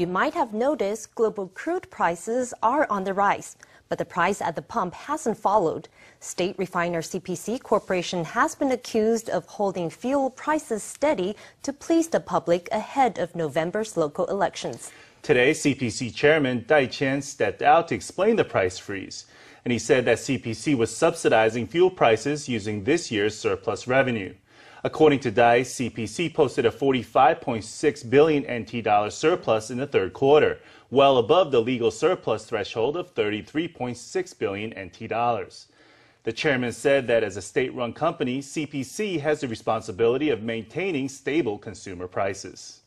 You might have noticed global crude prices are on the rise, but the price at the pump hasn't followed. State refiner CPC Corporation has been accused of holding fuel prices steady to please the public ahead of November's local elections. Today, CPC Chairman Dai Qian stepped out to explain the price freeze, and he said that CPC was subsidizing fuel prices using this year's surplus revenue. According to Dai, CPC posted a 45.6 billion NT dollar surplus in the third quarter, well above the legal surplus threshold of 33.6 billion NT dollars. The chairman said that as a state-run company, CPC has the responsibility of maintaining stable consumer prices.